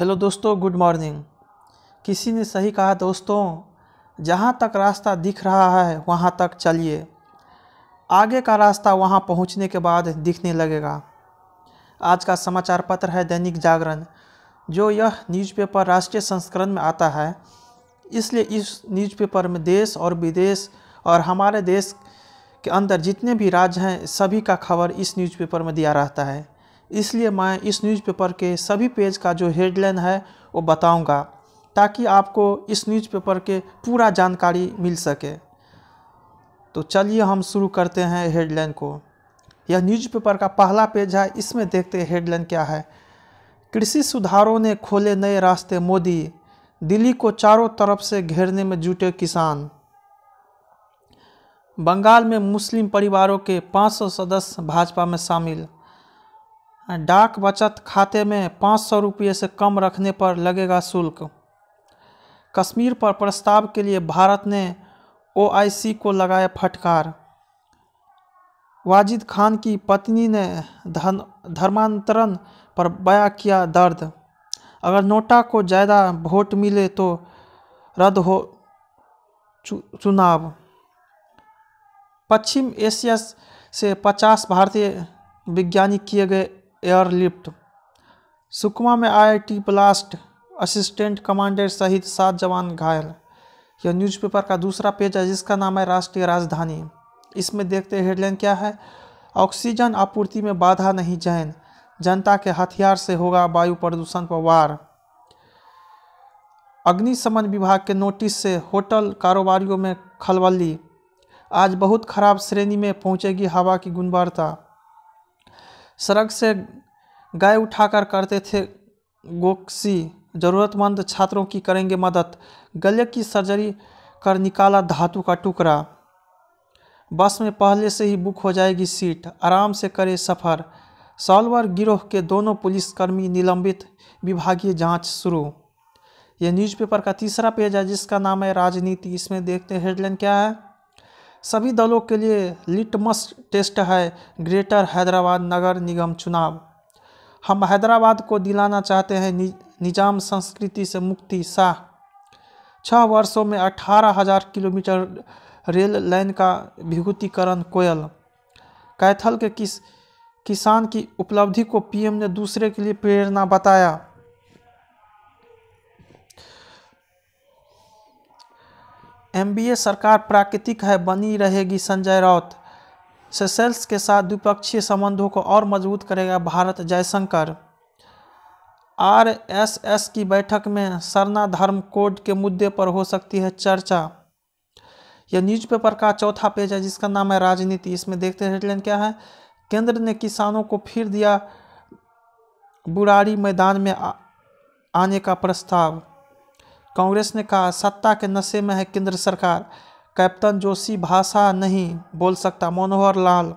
hello दोस्तों good morning किसी ने सही कहा दोस्तों जहाँ तक रास्ता दिख रहा है वहाँ तक चलिए आगे का रास्ता वहाँ पहुँचने के बाद दिखने लगेगा आज का समाचार पत्र है दैनिक जागरण जो यह न्यूज़पेपर राष्ट्रीय संस्करण में आता है इसलिए इस न्यूज़पेपर में देश और विदेश और हमारे देश के अंदर जितने भी राज्य हैं सभी का खबर इस न्यूज़पेपर में दिया रहता है इसलिए मैं इस न्यूज़पेपर के सभी पेज का जो हेडलाइन है वो बताऊंगा ताकि आपको इस न्यूज़पेपर के पूरा जानकारी मिल सके तो चलिए हम शुरू करते हैं हेडलाइन को यह न्यूज़पेपर का पहला पेज है इसमें देखते हेडलाइन क्या है कृषि सुधारों ने खोले नए रास्ते मोदी दिल्ली को चारों तरफ से घेरने में जुटे किसान बंगाल में मुस्लिम परिवारों के 500 सदस्य भाजपा में शामिल डाक बचत खाते में पाँच सौ रुपये से कम रखने पर लगेगा शुल्क कश्मीर पर प्रस्ताव के लिए भारत ने ओआईसी को लगाया फटकार वाजिद खान की पत्नी ने धन धर्मांतरण पर बया किया दर्द अगर नोटा को ज़्यादा वोट मिले तो रद्द हो चु, चुनाव पश्चिम एशिया से 50 भारतीय वैज्ञानिक किए गए एयरलिफ्ट सुकमा में आईआईटी ब्लास्ट असिस्टेंट कमांडर सहित सात जवान घायल यह न्यूज़पेपर का दूसरा पेज है जिसका नाम है राष्ट्रीय राजधानी इसमें देखते हेडलाइन क्या है ऑक्सीजन आपूर्ति में बाधा नहीं जैन जनता के हथियार से होगा वायु प्रदूषण पर वार अग्निशमन विभाग के नोटिस से होटल कारोबारियों में खलबली आज बहुत खराब श्रेणी में पहुंचेगी हवा की गुणवत्ता सड़क से गाय उठाकर करते थे गोक्सी ज़रूरतमंद छात्रों की करेंगे मदद गले की सर्जरी कर निकाला धातु का टुकड़ा बस में पहले से ही बुक हो जाएगी सीट आराम से करे सफ़र सॉल्वर गिरोह के दोनों पुलिसकर्मी निलंबित विभागीय जांच शुरू यह न्यूज़पेपर का तीसरा पेज है जिसका नाम है राजनीति इसमें देखते हैं हेडलाइन क्या है सभी दलों के लिए लिटमस टेस्ट है ग्रेटर हैदराबाद नगर निगम चुनाव हम हैदराबाद को दिलाना चाहते हैं नि, निजाम संस्कृति से मुक्ति शाह छः वर्षों में अठारह हजार किलोमीटर रेल लाइन का विभूतिकरण कोयल कैथल के किस किसान की उपलब्धि को पीएम ने दूसरे के लिए प्रेरणा बताया एमबीए सरकार प्राकृतिक है बनी रहेगी संजय राउत सेसेल्स के साथ द्विपक्षीय संबंधों को और मजबूत करेगा भारत जयशंकर आरएसएस की बैठक में सरना धर्म कोड के मुद्दे पर हो सकती है चर्चा यह न्यूज़पेपर का चौथा पेज है जिसका नाम है राजनीति इसमें देखते हैं हेडलाइन क्या है केंद्र ने किसानों को फिर दिया बुराड़ी मैदान में आ, आने का प्रस्ताव कांग्रेस ने कहा सत्ता के नशे में है केंद्र सरकार कैप्टन जोशी भाषा नहीं बोल सकता मनोहर लाल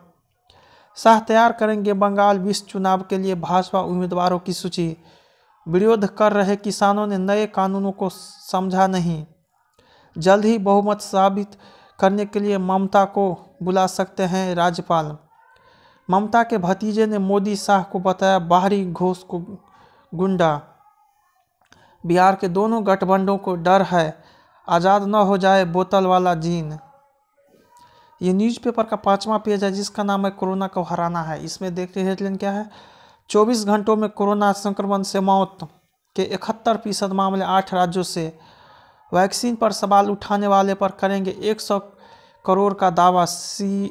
शाह तैयार करेंगे बंगाल विश्व चुनाव के लिए भाजपा उम्मीदवारों की सूची विरोध कर रहे किसानों ने नए कानूनों को समझा नहीं जल्द ही बहुमत साबित करने के लिए ममता को बुला सकते हैं राज्यपाल ममता के भतीजे ने मोदी शाह को बताया बाहरी घोष को गुंडा बिहार के दोनों गठबंधों को डर है आज़ाद न हो जाए बोतल वाला जीन ये न्यूज़पेपर का पाँचवा पेज है जिसका नाम है कोरोना को हराना है इसमें देखते हेडलाइन क्या है चौबीस घंटों में कोरोना संक्रमण से मौत के इकहत्तर फीसद मामले आठ राज्यों से वैक्सीन पर सवाल उठाने वाले पर करेंगे 100 करोड़ का दावा सी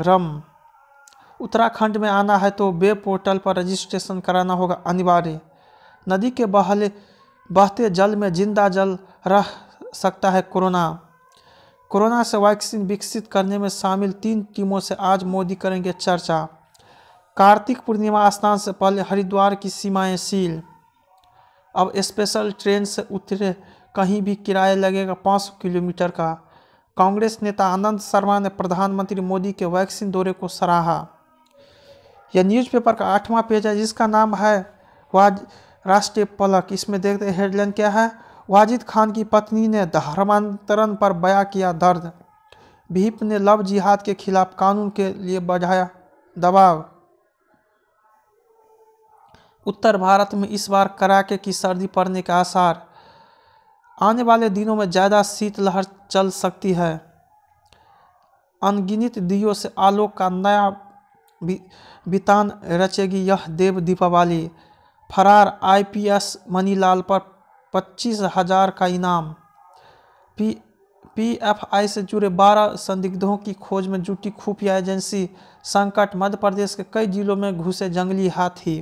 रम उत्तराखंड में आना है तो वेब पोर्टल पर रजिस्ट्रेशन कराना होगा अनिवार्य नदी के बहले बहते जल में जिंदा जल रह सकता है कोरोना कोरोना से वैक्सीन विकसित करने में शामिल तीन टीमों से आज मोदी करेंगे चर्चा कार्तिक पूर्णिमा स्नान से पहले हरिद्वार की सीमाएं सील अब स्पेशल ट्रेन से उतरे कहीं भी किराया लगेगा पाँच किलोमीटर का कांग्रेस नेता आनंद शर्मा ने प्रधानमंत्री मोदी के वैक्सीन दौरे को सराहा यह न्यूज़पेपर का आठवां पेज है जिसका नाम है वाज राष्ट्रीय पलक इसमें देखते हेडलाइन क्या है वाजिद खान की पत्नी ने धर्मांतरण पर बया किया दर्द भीप ने लव जिहाद के खिलाफ कानून के लिए बढ़ाया दबाव उत्तर भारत में इस बार कड़ाके की सर्दी पड़ने के आसार आने वाले दिनों में ज़्यादा शीतलहर चल सकती है अनगिनित दियो से आलोक का नया बितान रचेगी यह देव दीपावली फरार आईपीएस मनीलाल पर पच्चीस हजार का इनाम पी पीएफआई से जुड़े बारह संदिग्धों की खोज में जुटी खुफिया एजेंसी संकट मध्य प्रदेश के कई जिलों में घुसे जंगली हाथी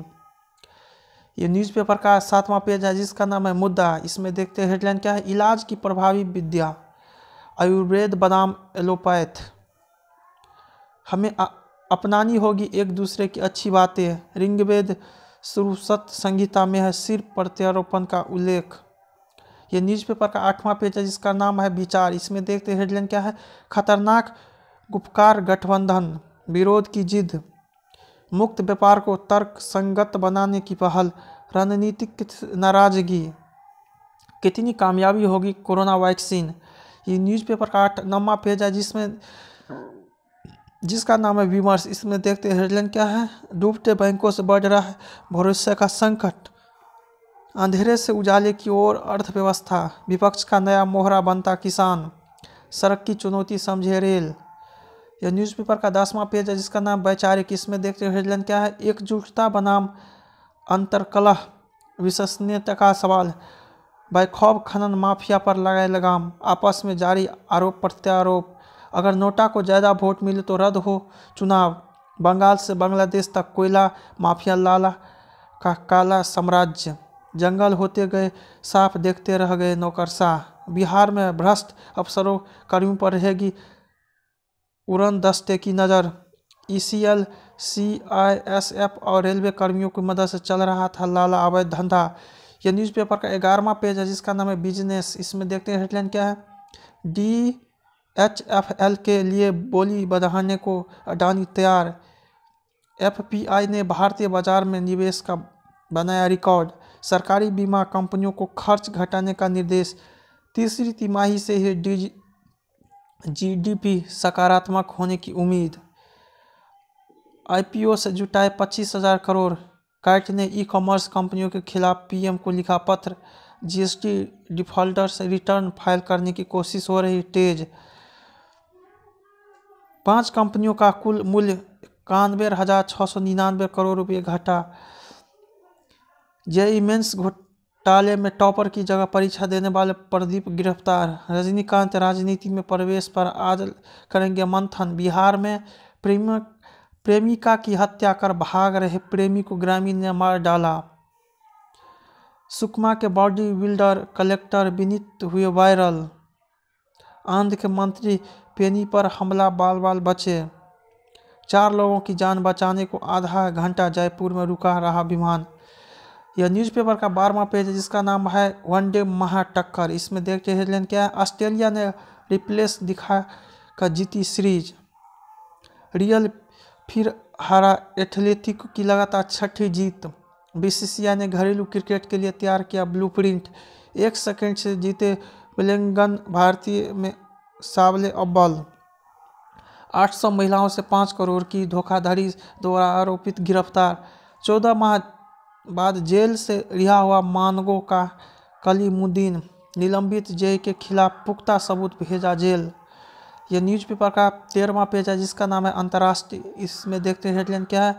ये न्यूज़पेपर का सातवां पेज है जिसका नाम है मुद्दा इसमें देखते हैं हेडलाइन क्या है इलाज की प्रभावी विद्या आयुर्वेद बदाम एलोपैथ हमें अपनानी होगी एक दूसरे की अच्छी बातें रिंगवेद श्रुसत संहिता में है सिर प्रत्यारोपण का उल्लेख ये न्यूज़पेपर का आठवां पेज है जिसका नाम है विचार इसमें देखते हेडलाइन क्या है खतरनाक गुपकार गठबंधन विरोध की जिद मुक्त व्यापार को तर्क संगत बनाने की पहल रणनीतिक नाराजगी कितनी कामयाबी होगी कोरोना वैक्सीन ये न्यूज़पेपर का आठ नवा पेज है जिसमें जिसका नाम है विमर्श इसमें देखते हैं हेडलाइन क्या है डूबते बैंकों से बढ़ रहा है भरोसे का संकट अंधेरे से उजाले की ओर अर्थव्यवस्था विपक्ष का नया मोहरा बनता किसान सड़क की चुनौती समझे रेल यह न्यूज़पेपर का दसवां पेज है जिसका नाम वैचारिक इसमें देखते हैं हेडलाइन क्या है एकजुटता बनाम अंतरकलह विश्वसनीयता का सवाल बैखौब खनन माफिया पर लगाए लगाम आपस में जारी आरोप प्रत्यारोप अगर नोटा को ज़्यादा वोट मिले तो रद्द हो चुनाव बंगाल से बांग्लादेश तक कोयला माफिया लाला का काला साम्राज्य जंगल होते गए साफ देखते रह गए नौकरशाह बिहार में भ्रष्ट अफसरों कर्मियों पर रहेगी उड़न दस्ते की नज़र E C L C I S F और रेलवे कर्मियों की मदद से चल रहा था लाला अवैध धंधा यह न्यूज़पेपर का ग्यारहवा पेज है जिसका नाम है बिजनेस इसमें देखते हैं हेडलाइन क्या है डी एच एफ एल के लिए बोली बढ़ाने को अडानी तैयार एफ पी आई ने भारतीय बाजार में निवेश का बनाया रिकॉर्ड सरकारी बीमा कंपनियों को खर्च घटाने का निर्देश तीसरी तिमाही से ही डी जी डी पी सकारात्मक होने की उम्मीद आईपीओ से जुटाए पच्चीस हजार करोड़ कैट ने ई कॉमर्स कंपनियों के खिलाफ पीएम को लिखा पत्र जीएसटी डिफॉल्टर्स रिटर्न फाइल करने की कोशिश हो रही तेज़ पांच कंपनियों का कुल मूल्य इक्यानवे हज़ार छः सौ निन्यानवे करोड़ रुपये घटा जेई मेन्स घोटाले में टॉपर की जगह परीक्षा देने वाले प्रदीप गिरफ्तार रजनीकांत राजनीति में प्रवेश पर आज करेंगे मंथन बिहार में प्रेम प्रेमिका की हत्या कर भाग रहे प्रेमी को ग्रामीण ने मार डाला सुकमा के बॉडी बिल्डर कलेक्टर विनीत हुए वायरल आंध्र के मंत्री पेनी पर हमला बाल बाल बचे चार लोगों की जान बचाने को आधा घंटा जयपुर में रुका रहा विमान यह न्यूज़पेपर का बारहवा पेज है जिसका नाम है वनडे महाटक्कर इसमें देखते हेडलाइन क्या है ऑस्ट्रेलिया ने रिप्लेस दिखा का जीती सीरीज रियल फिर हरा एथलेटिक की लगातार छठी जीत बीसीसीआई ने घरेलू क्रिकेट के लिए तैयार किया ब्लूप्रिंट एक सेकंड से जीते विलिंगन भारतीय में सावले अब्बल 800 महिलाओं से 5 करोड़ की धोखाधड़ी द्वारा आरोपित गिरफ्तार 14 माह बाद जेल से रिहा हुआ मानगो का कलीमुद्दीन निलंबित जय के खिलाफ पुख्ता सबूत भेजा जेल यह न्यूज़पेपर का तेरहवा पेज है जिसका नाम है अंतर्राष्ट्रीय इसमें देखते हैं हेडलाइन क्या है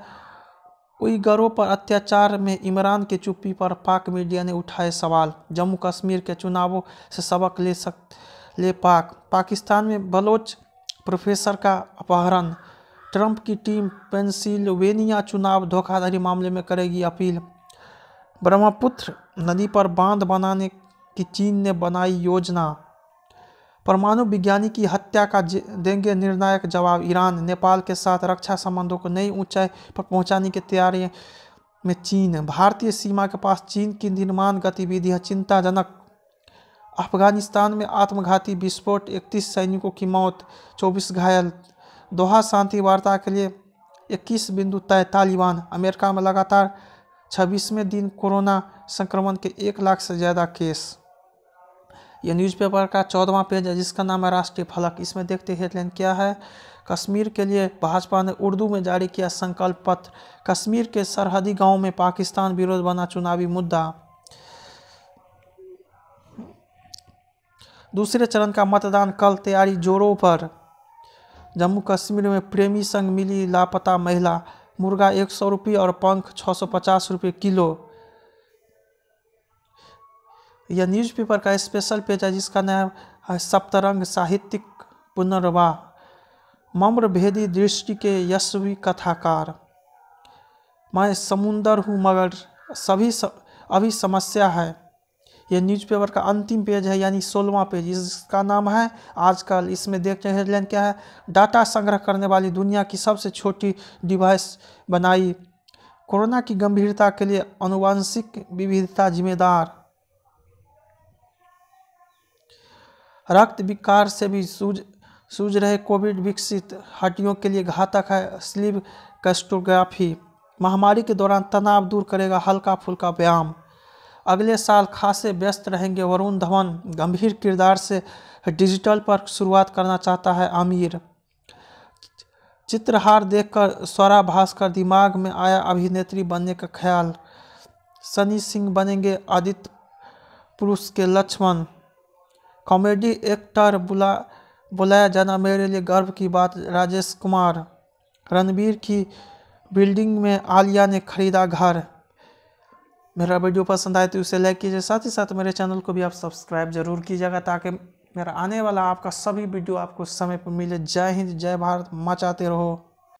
उइगरों पर अत्याचार में इमरान के चुप्पी पर पाक मीडिया ने उठाए सवाल जम्मू कश्मीर के चुनावों से सबक ले सक ले पाक पाकिस्तान में बलोच प्रोफेसर का अपहरण ट्रंप की टीम पेंसिल्वेनिया चुनाव धोखाधड़ी मामले में करेगी अपील ब्रह्मपुत्र नदी पर बांध बनाने की चीन ने बनाई योजना परमाणु विज्ञानी की हत्या का देंगे निर्णायक जवाब ईरान नेपाल के साथ रक्षा संबंधों को नई ऊंचाई पर पहुंचाने की तैयारी में चीन भारतीय सीमा के पास चीन की निर्माण गतिविधियां चिंताजनक अफगानिस्तान में आत्मघाती विस्फोट 31 सैनिकों की मौत 24 घायल दोहा शांति वार्ता के लिए 21 बिंदु तय तालिबान अमेरिका में लगातार छब्बीसवें दिन कोरोना संक्रमण के एक लाख से ज़्यादा केस ये न्यूज़पेपर का चौदवा पेज है जिसका नाम है राष्ट्रीय फलक इसमें देखते हेडलाइन क्या है कश्मीर के लिए भाजपा ने उर्दू में जारी किया संकल्प पत्र कश्मीर के सरहदी गांव में पाकिस्तान विरोध बना चुनावी मुद्दा दूसरे चरण का मतदान कल तैयारी जोरों पर जम्मू कश्मीर में प्रेमी संग मिली लापता महिला मुर्गा एक सौ रुपये और पंख छः सौ पचास रुपये किलो यह न्यूज़पेपर का स्पेशल पेज है जिसका नाम है सप्तरंग साहित्यिक पुनर्वाह मम्र भेदी दृष्टि के यशवी कथाकार मैं समुंदर हूँ मगर सभी स, अभी समस्या है यह न्यूज़पेपर का अंतिम पेज है यानी सोलवा पेज इसका नाम है आजकल इसमें देखते हैं हेडलाइन क्या है डाटा संग्रह करने वाली दुनिया की सबसे छोटी डिवाइस बनाई कोरोना की गंभीरता के लिए अनुवांशिक विविधता जिम्मेदार रक्त विकार से भी सूझ सूझ रहे कोविड विकसित हड्डियों के लिए घातक है स्लीव कैस्टोग्राफी महामारी के दौरान तनाव दूर करेगा हल्का फुल्का व्यायाम अगले साल खासे व्यस्त रहेंगे वरुण धवन गंभीर किरदार से डिजिटल पर शुरुआत करना चाहता है आमिर चित्रहार देखकर स्वरा भास्कर दिमाग में आया अभिनेत्री बनने का ख्याल सनी सिंह बनेंगे आदित्य पुरुष के लक्ष्मण कॉमेडी एक्टर बुला बुलाया जाना मेरे लिए गर्व की बात राजेश कुमार रणबीर की बिल्डिंग में आलिया ने खरीदा घर मेरा वीडियो पसंद आए तो उसे लाइक कीजिए साथ ही साथ मेरे चैनल को भी आप सब्सक्राइब जरूर कीजिएगा ताकि मेरा आने वाला आपका सभी वीडियो आपको समय पर मिले जय हिंद जय भारत मचाते रहो